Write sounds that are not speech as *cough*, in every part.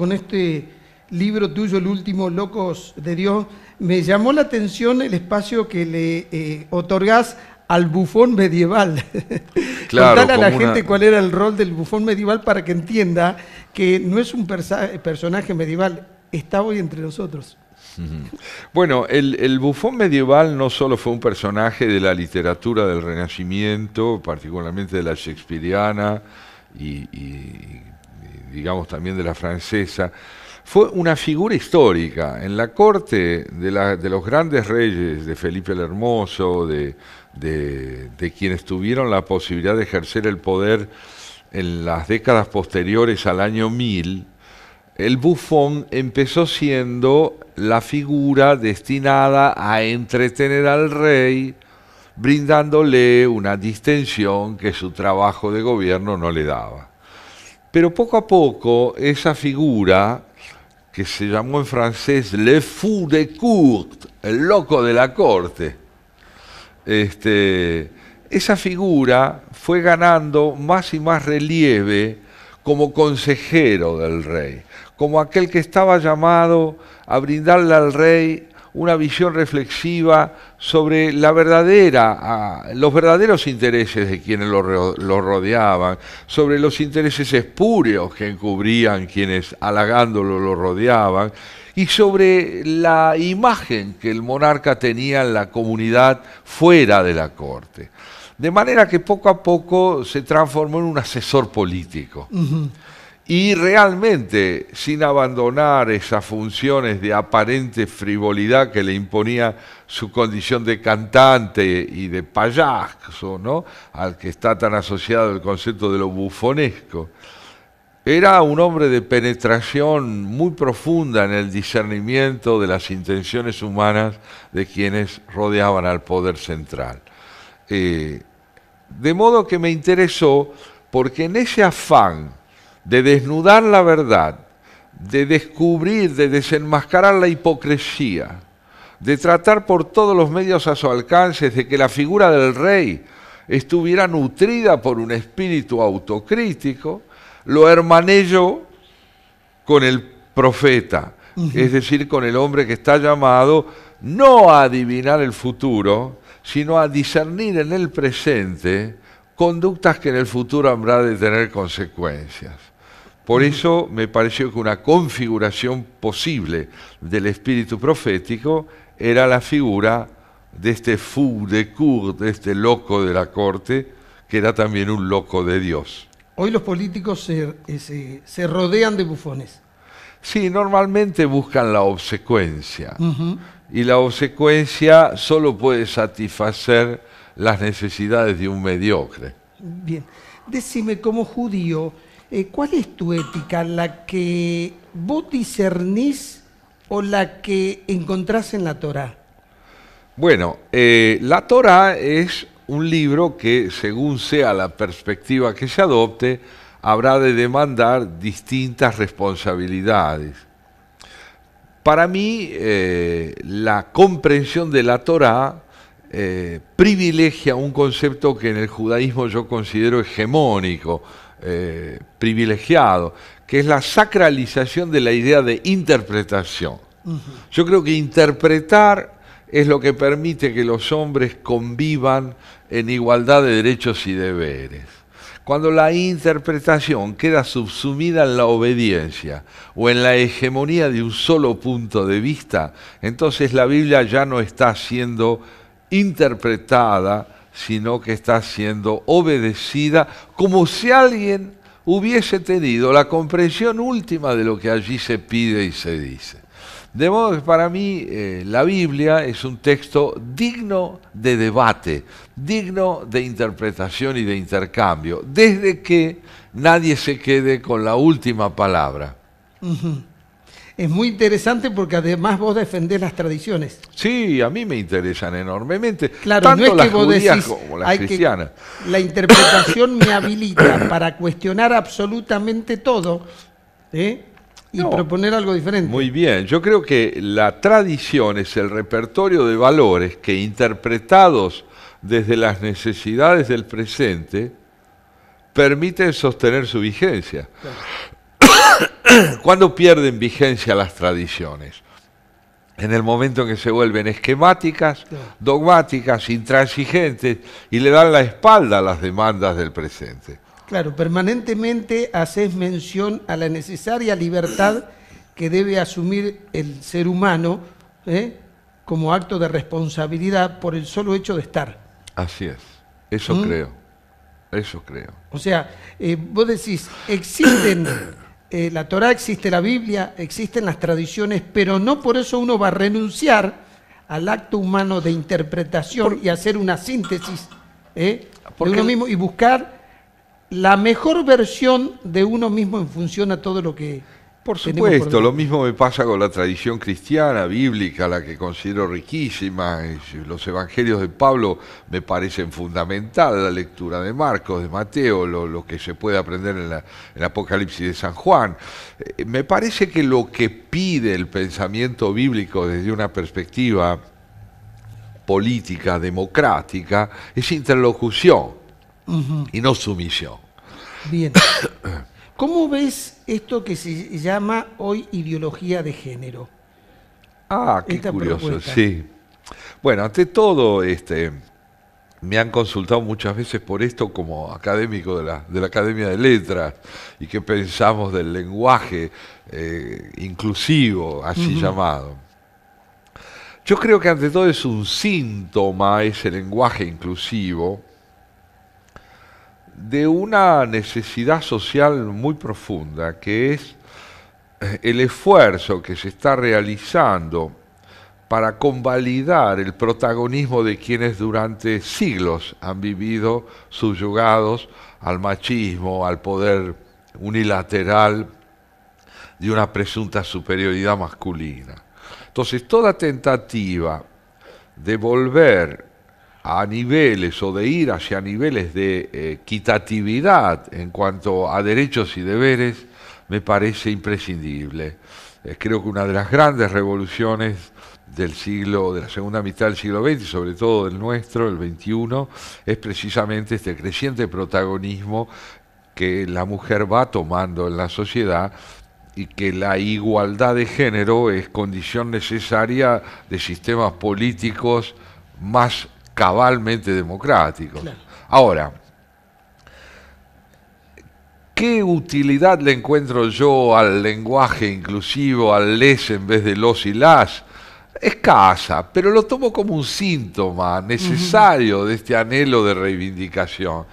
con este libro tuyo, el último, Locos de Dios, me llamó la atención el espacio que le eh, otorgás al bufón medieval. *laughs* Claro, contar a la gente cuál era el rol del bufón medieval para que entienda que no es un personaje medieval, está hoy entre nosotros. Bueno, el, bufón medieval no solo fue un personaje de la literatura del Renacimiento, particularmente de la Shakespeareana y digamos también de la francesa, fue una figura histórica. En la corte de, los grandes reyes, de Felipe el Hermoso, de, de, quienes tuvieron la posibilidad de ejercer el poder en las décadas posteriores al año 1000, el bufón empezó siendo la figura destinada a entretener al rey, brindándole una distensión que su trabajo de gobierno no le daba. Pero poco a poco esa figura que se llamó en francés Le Fou de Court, el loco de la corte, este, esa figura fue ganando más y más relieve como consejero del rey, como aquel que estaba llamado a brindarle al rey una visión reflexiva sobre la verdadera, los verdaderos intereses de quienes lo, rodeaban, sobre los intereses espurios que encubrían quienes halagándolo lo rodeaban, y sobre la imagen que el monarca tenía en la comunidad fuera de la corte. De manera que poco a poco se transformó en un asesor político. Y realmente, sin abandonar esas funciones de aparente frivolidad que le imponía su condición de cantante y de payaso, ¿no? al que está tan asociado el concepto de lo bufonesco, era un hombre de penetración muy profunda en el discernimiento de las intenciones humanas de quienes rodeaban al poder central. Eh, de modo que me interesó porque en ese afán de desnudar la verdad, de descubrir, de desenmascarar la hipocresía, de tratar por todos los medios a su alcance de que la figura del rey estuviera nutrida por un espíritu autocrítico, lo hermané yo con el profeta, es decir, con el hombre que está llamado no a adivinar el futuro, sino a discernir en el presente conductas que en el futuro habrá de tener consecuencias. Por eso me pareció que una configuración posible del espíritu profético era la figura de este fou de cour, de este loco de la corte, que era también un loco de Dios. Hoy los políticos se, eh, rodean de bufones. Sí, normalmente buscan la obsecuencia. Y la obsecuencia solo puede satisfacer las necesidades de un mediocre. Bien, decime como judío, eh, ¿Cuál es tu ética? ¿La que vos discernís o la que encontrás en la Torá? Bueno, eh, la Torá es un libro que, según sea la perspectiva que se adopte, habrá de demandar distintas responsabilidades. Para mí, eh, la comprensión de la Torá privilegia un concepto que en el judaísmo yo considero hegemónico, eh, privilegiado, que es la sacralización de la idea de interpretación. Yo creo que interpretar es lo que permite que los hombres convivan en igualdad de derechos y deberes. Cuando la interpretación queda subsumida en la obediencia o en la hegemonía de un solo punto de vista, entonces la Biblia ya no está siendo interpretada, sino que está siendo obedecida como si alguien hubiese tenido la comprensión última de lo que allí se pide y se dice. De modo que para mí eh, la Biblia es un texto digno de debate, digno de interpretación y de intercambio, desde que nadie se quede con la última palabra es muy interesante porque además vos defendés las tradiciones. Sí, a mí me interesan enormemente. tanto es que vos como la interpretación me habilita para cuestionar absolutamente todo ¿eh? y proponer algo diferente. Muy bien, yo creo que la tradición es el repertorio de valores que interpretados desde las necesidades del presente permiten sostener su vigencia. *coughs* ¿Cuándo pierden vigencia las tradiciones? En el momento en que se vuelven esquemáticas, dogmáticas, intransigentes y le dan la espalda a las demandas del presente. Claro, permanentemente haces mención a la necesaria libertad que debe asumir el ser humano ¿eh? como acto de responsabilidad por el solo hecho de estar. Así es, eso ¿Mm? creo, eso creo. O sea, eh, vos decís, existen *coughs* Eh, la Torah existe la Biblia, existen las tradiciones, pero no por eso uno va a renunciar al acto humano de interpretación y hacer una síntesis ¿eh? de uno mismo y buscar la mejor versión de uno mismo en función a todo lo que por supuesto, lo mismo me pasa con la tradición cristiana, bíblica, la que considero riquísima. Los evangelios de Pablo me parecen fundamental, la lectura de Marcos, de Mateo, lo, que se puede aprender en, la, el Apocalipsis de San Juan. Eh, me parece que lo que pide el pensamiento bíblico desde una perspectiva política, democrática, es interlocución y no sumisión. Bien. *coughs* ¿Cómo ves esto que se llama hoy ideología de género? Ah, qué curioso, sí. Bueno, ante todo, este, me han consultado muchas veces por esto como académico de la, de la Academia de Letras y qué pensamos del lenguaje eh, inclusivo, así llamado. Yo creo que ante todo es un síntoma ese lenguaje inclusivo de una necesidad social muy profunda, que es eh, el esfuerzo que se está realizando para convalidar el protagonismo de quienes durante siglos han vivido subyugados al machismo, al poder unilateral de una presunta superioridad masculina. Entonces, toda tentativa de volver a niveles o de ir hacia niveles de eh, equitatividad en cuanto a derechos y deberes me parece imprescindible. Eh, creo que una de las grandes revoluciones del siglo, de la segunda mitad del siglo XX, sobre todo del nuestro, el XXI, es precisamente este creciente protagonismo que la mujer va tomando en la sociedad y que la igualdad de género es condición necesaria de sistemas políticos más cabalmente democrático. Ahora, ¿qué utilidad le encuentro yo al lenguaje inclusivo, al les en vez de los y las? Escasa, pero lo tomo como un síntoma necesario de este anhelo de reivindicación.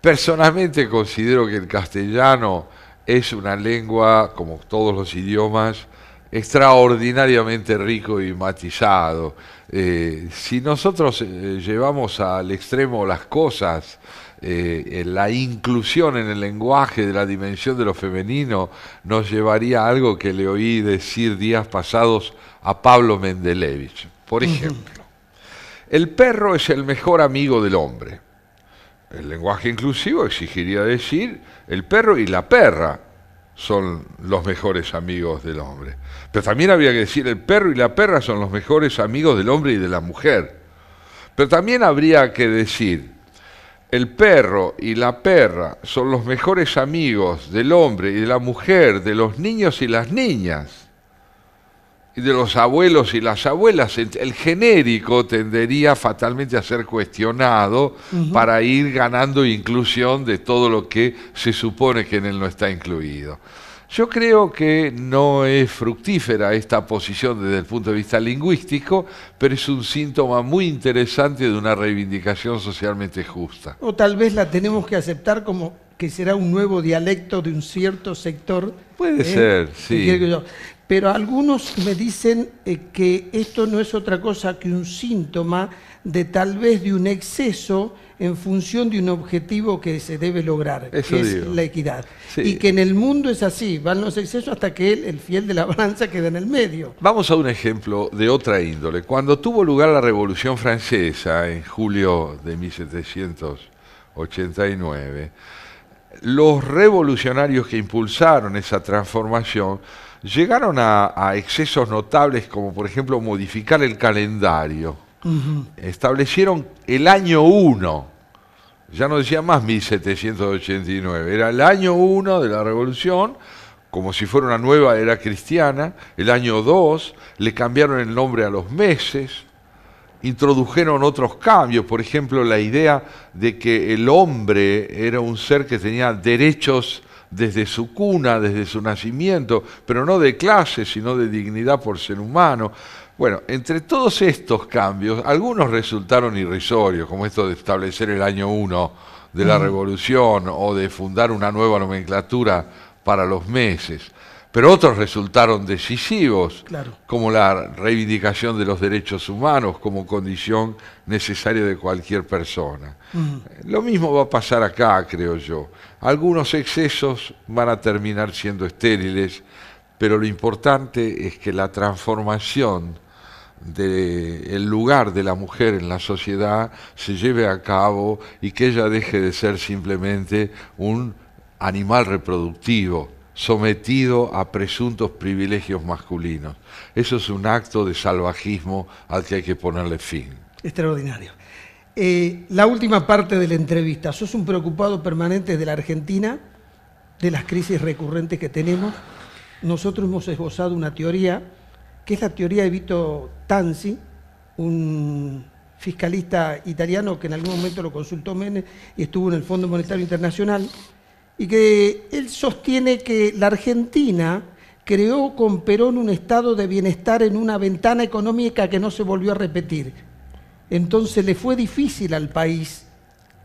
Personalmente considero que el castellano es una lengua, como todos los idiomas, extraordinariamente rico y matizado. Eh, si nosotros eh, llevamos al extremo las cosas, eh, la inclusión en el lenguaje de la dimensión de lo femenino nos llevaría a algo que le oí decir días pasados a Pablo Mendelevich. Por ejemplo, el perro es el mejor amigo del hombre. El lenguaje inclusivo exigiría decir el perro y la perra, son los mejores amigos del hombre. Pero también habría que decir, el perro y la perra son los mejores amigos del hombre y de la mujer. Pero también habría que decir, el perro y la perra son los mejores amigos del hombre y de la mujer, de los niños y las niñas de los abuelos y las abuelas, el, genérico tendería fatalmente a ser cuestionado para ir ganando inclusión de todo lo que se supone que en él no está incluido. Yo creo que no es fructífera esta posición desde el punto de vista lingüístico, pero es un síntoma muy interesante de una reivindicación socialmente justa. O tal vez la tenemos que aceptar como que será un nuevo dialecto de un cierto sector. Puede ¿Eh? ser, sí pero algunos me dicen eh, que esto no es otra cosa que un síntoma de tal vez de un exceso en función de un objetivo que se debe lograr, que es la equidad. Y que en el mundo es así, van los excesos hasta que el fiel de la balanza queda en el medio. Vamos a un ejemplo de otra índole. Cuando tuvo lugar la Revolución Francesa en julio de 1789, los revolucionarios que impulsaron esa transformación llegaron a, excesos notables como por ejemplo modificar el calendario. Establecieron el año 1, ya no decía más 1789, era el año 1 de la revolución, como si fuera una nueva era cristiana, el año 2, le cambiaron el nombre a los meses, introdujeron otros cambios, por ejemplo la idea de que el hombre era un ser que tenía derechos desde su cuna, desde su nacimiento, pero no de clase, sino de dignidad por ser humano. Bueno, entre todos estos cambios, algunos resultaron irrisorios, como esto de establecer el año 1 de la mm. revolución o de fundar una nueva nomenclatura para los meses pero otros resultaron decisivos, como la reivindicación de los derechos humanos como condición necesaria de cualquier persona. Lo mismo va a pasar acá, creo yo. Algunos excesos van a terminar siendo estériles, pero lo importante es que la transformación del lugar de la mujer en la sociedad se lleve a cabo y que ella deje de ser simplemente un animal reproductivo sometido a presuntos privilegios masculinos. Eso es un acto de salvajismo al que hay que ponerle fin. Extraordinario. Eh, la última parte de la entrevista. ¿Sos un preocupado permanente de la Argentina, de las crisis recurrentes que tenemos? Nosotros hemos esbozado una teoría, que es la teoría de Vito Tanzi, un fiscalista italiano que en algún momento lo consultó Menes y estuvo en el Fondo Monetario Internacional y que él sostiene que la Argentina creó con Perón un estado de bienestar en una ventana económica que no se volvió a repetir. Entonces le fue difícil al país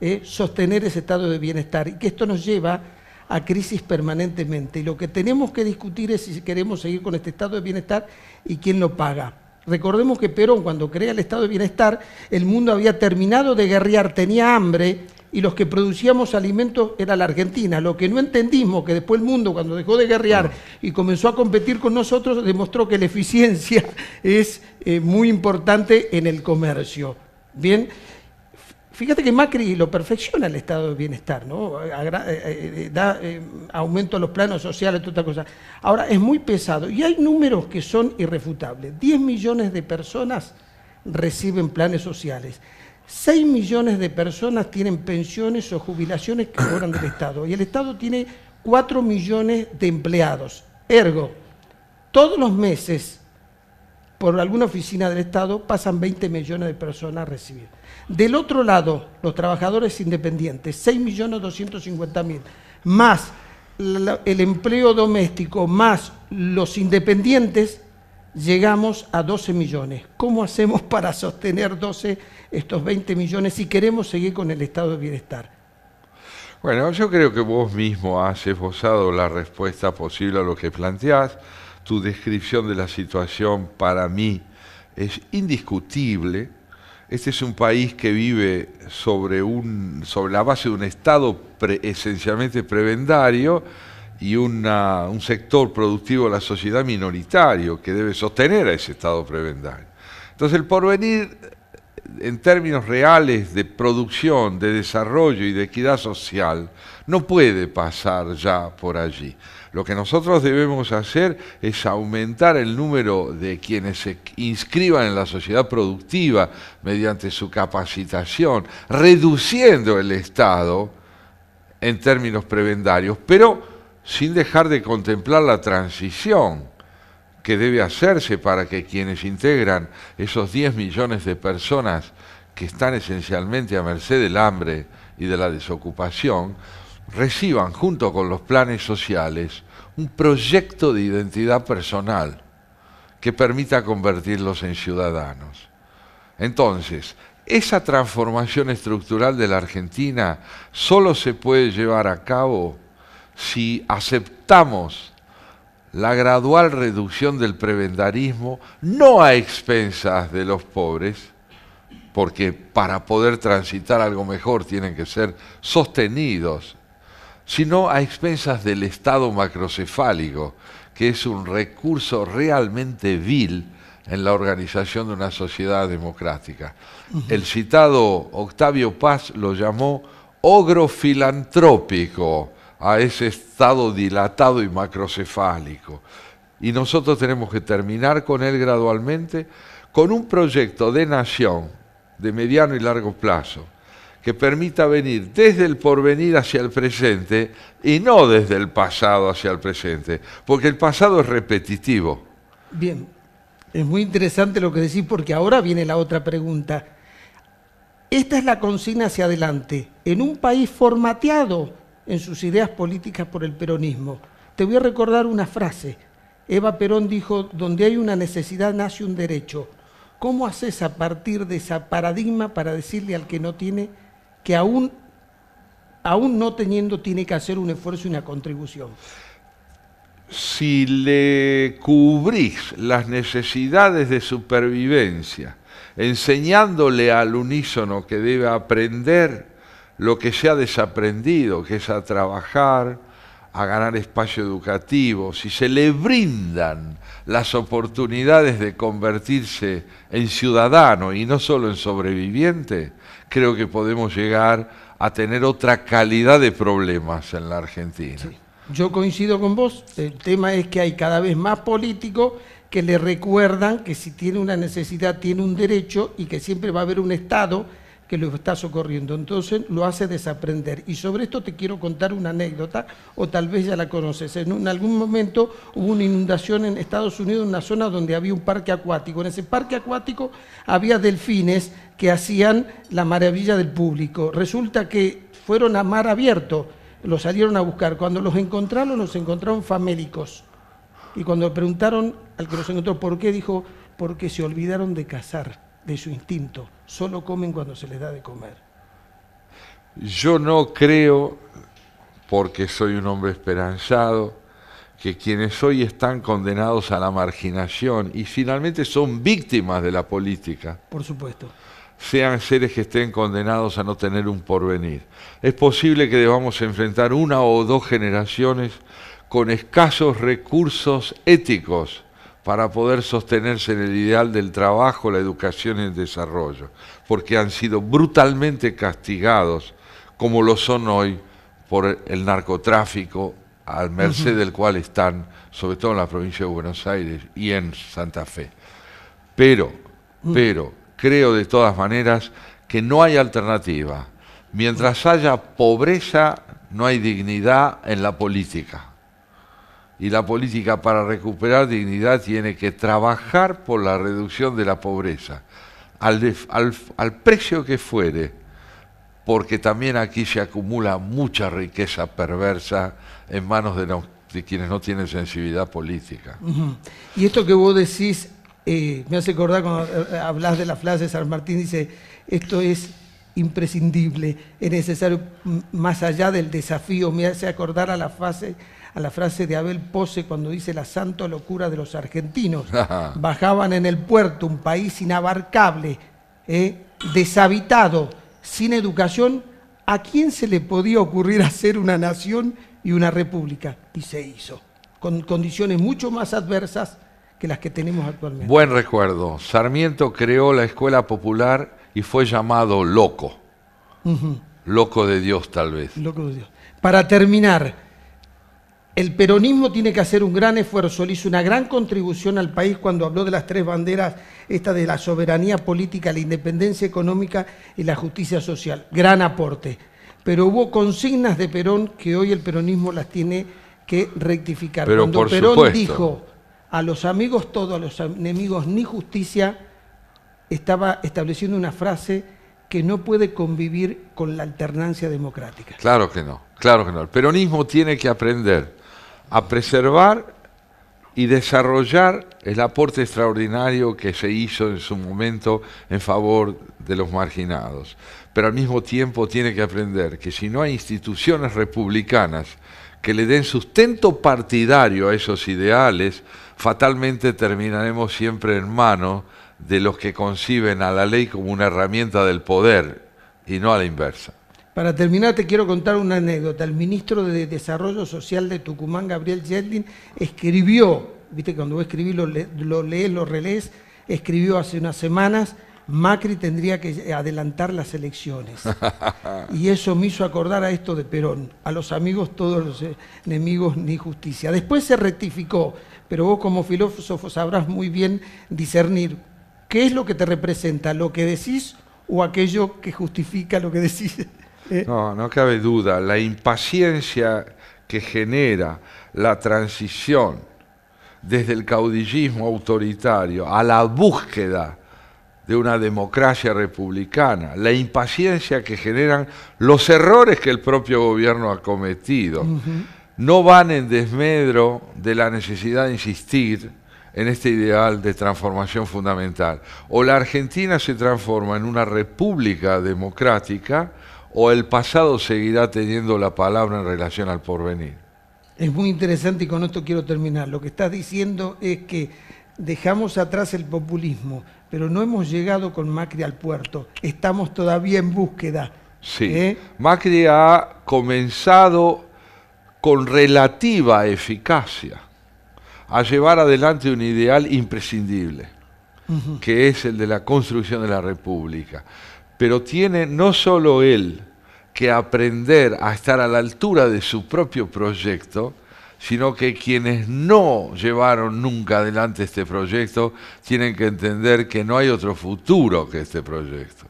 eh, sostener ese estado de bienestar y que esto nos lleva a crisis permanentemente. Y lo que tenemos que discutir es si queremos seguir con este estado de bienestar y quién lo paga. Recordemos que Perón, cuando crea el estado de bienestar, el mundo había terminado de guerrear, tenía hambre, y los que producíamos alimentos era la Argentina. Lo que no entendimos, que después el mundo, cuando dejó de guerrear y comenzó a competir con nosotros, demostró que la eficiencia *laughs* es eh, muy importante en el comercio. Bien. Fíjate que Macri lo perfecciona el estado de bienestar, ¿no? Eh, eh, da aumento a los planos sociales, toda cosa. Ahora, es muy pesado y hay números que son irrefutables. 10 millones de personas reciben planes sociales. 6 millones de personas tienen pensiones o jubilaciones que cobran del Estado y el Estado tiene 4 millones de empleados. Ergo, todos los meses por alguna oficina del Estado pasan 20 millones de personas a recibir. Del otro lado, los trabajadores independientes, millones mil más el empleo doméstico, más los independientes, llegamos a 12 millones. ¿Cómo hacemos *laughs* para sostener 12 estos 20 millones si queremos seguir con el estado de bienestar? Bueno, yo creo que vos mismo has esbozado la respuesta posible a lo que planteás. Tu descripción de la situación para mí es indiscutible. Este es un país que vive sobre, un, sobre la base de un Estado esencialmente prebendario y un sector productivo de la sociedad minoritario que debe sostener a ese Estado prebendario. Entonces el porvenir en términos reales de producción, de desarrollo y de equidad social, no puede pasar ya por allí. Lo que nosotros debemos hacer es aumentar el número de quienes se inscriban en la sociedad productiva mediante su capacitación, reduciendo el Estado en términos prebendarios, pero sin dejar de contemplar la transición que debe hacerse para que quienes integran esos 10 millones de personas que están esencialmente a merced del hambre y de la desocupación, reciban junto con los planes sociales un proyecto de identidad personal que permita convertirlos en ciudadanos. Entonces, esa transformación estructural de la Argentina solo se puede llevar a cabo si aceptamos la gradual reducción del prebendarismo, no a expensas de los pobres, porque para poder transitar algo mejor tienen que ser sostenidos, sino a expensas del Estado macrocefálico, que es un recurso realmente vil en la organización de una sociedad democrática. El citado Octavio Paz lo llamó ogro filantrópico a ese estado dilatado y macrocefálico. Y nosotros tenemos que terminar con él gradualmente con un proyecto de nación de mediano y largo plazo que permita venir desde el porvenir hacia el presente y no desde el pasado hacia el presente, porque el pasado es repetitivo. Bien, es muy interesante lo que decís porque ahora viene la otra pregunta. Esta es la consigna hacia adelante. En un país formateado, en sus ideas políticas por el peronismo. Te voy a recordar una frase. Eva Perón dijo, donde hay una necesidad nace un derecho. ¿Cómo haces a partir de ese paradigma para decirle al que no tiene que aún, aún no teniendo tiene que hacer un esfuerzo y una contribución? Si le cubrís las necesidades de supervivencia, enseñándole al unísono que debe aprender lo que se ha desaprendido, que es a trabajar, a ganar espacio educativo, si se le brindan las oportunidades de convertirse en ciudadano y no solo en sobreviviente, creo que podemos llegar a tener otra calidad de problemas en la Argentina. Yo coincido con vos, el tema es que hay cada vez más políticos que le recuerdan que si tiene una necesidad tiene un derecho y que siempre va a haber un Estado que lo está socorriendo. Entonces lo hace desaprender. Y sobre esto te quiero contar una anécdota, o tal vez ya la conoces. En, algún momento hubo una inundación en Estados Unidos, en una zona donde había un parque acuático. En ese parque acuático había delfines que hacían la maravilla del público. Resulta que fueron a mar abierto, los salieron a buscar. Cuando los encontraron, los encontraron famélicos. Y cuando preguntaron al que los encontró por qué, dijo, porque se olvidaron de cazar, de su instinto solo comen cuando se les da de comer. Yo no creo, porque soy un hombre esperanzado, que quienes hoy están condenados a la marginación y finalmente son víctimas de la política. Por supuesto. Sean seres que estén condenados a no tener un porvenir. Es posible que debamos enfrentar una o dos generaciones con escasos recursos éticos para poder sostenerse en el ideal del trabajo, la educación y el desarrollo, porque han sido brutalmente castigados, como lo son hoy, por el narcotráfico, al merced del cual están, sobre todo en la provincia de Buenos Aires y en Santa Fe. Pero, mm. pero, creo de todas maneras que no hay alternativa. Mientras haya pobreza, no hay dignidad en la política y la política para recuperar dignidad tiene que trabajar por la reducción de la pobreza, al, al, precio que fuere, porque también aquí se acumula mucha riqueza perversa en manos de, quienes no tienen sensibilidad política. Y esto que vos decís, eh, me hace acordar cuando eh, eh, hablas de la frase de San Martín, dice, esto es imprescindible, es necesario más allá del desafío, me hace acordar a la fase a la frase de Abel Pose cuando dice la santa locura de los argentinos. *laughs* Bajaban en el puerto, un país inabarcable, ¿eh? deshabitado, sin educación. ¿A quién se le podía ocurrir hacer una nación y una república? Y se hizo, con condiciones mucho más adversas que las que tenemos actualmente. Buen recuerdo. Sarmiento creó la escuela popular y fue llamado loco. Loco de Dios, tal vez. Loco de Dios. Para terminar, el peronismo tiene que hacer un gran esfuerzo. Él hizo una gran contribución al país cuando habló de las tres banderas, esta de la soberanía política, la independencia económica y la justicia social. Gran aporte. Pero hubo consignas de Perón que hoy el peronismo las tiene que rectificar. Pero cuando Perón dijo a los amigos todos, a los enemigos ni justicia, estaba estableciendo una frase que no puede convivir con la alternancia democrática. Claro que no, claro que no. El peronismo tiene que aprender a preservar y desarrollar el aporte extraordinario que se hizo en su momento en favor de los marginados. Pero al mismo tiempo tiene que aprender que si no hay instituciones republicanas que le den sustento partidario a esos ideales, fatalmente terminaremos siempre en manos de los que conciben a la ley como una herramienta del poder y no a la inversa. Para terminar, te quiero contar una anécdota. El ministro de Desarrollo Social de Tucumán, Gabriel Yeldin, escribió, viste, cuando voy a lo, lo lees, lo relees, escribió hace unas semanas, Macri tendría que adelantar las elecciones. *laughs* y eso me hizo acordar a esto de Perón, a los amigos todos los enemigos ni justicia. Después se rectificó, pero vos como filósofo sabrás muy bien discernir qué es lo que te representa, lo que decís o aquello que justifica lo que decís. Eh, no, no cabe duda, la impaciencia que genera la transición desde el caudillismo autoritario a la búsqueda de una democracia republicana, la impaciencia que generan los errores que el propio gobierno ha cometido, no van en desmedro de la necesidad de insistir en este ideal de transformación fundamental. O la Argentina se transforma en una república democrática, o el pasado seguirá teniendo la palabra en relación al porvenir? Es muy interesante y con esto quiero terminar. Lo que estás diciendo es que dejamos atrás el populismo, pero no hemos llegado con Macri al puerto. Estamos todavía en búsqueda. Sí. ¿eh? Macri ha comenzado con relativa eficacia a llevar adelante un ideal imprescindible, que es el de la construcción de la República. Pero tiene no solo él que aprender a estar a la altura de su propio proyecto, sino que quienes no llevaron nunca adelante este proyecto tienen que entender que no hay otro futuro que este proyecto.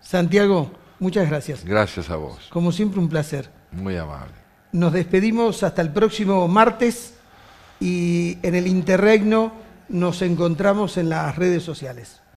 Santiago, muchas gracias. Gracias a vos. Como siempre, un placer. Muy amable. Nos despedimos hasta el próximo martes y en el interregno nos encontramos en las redes sociales.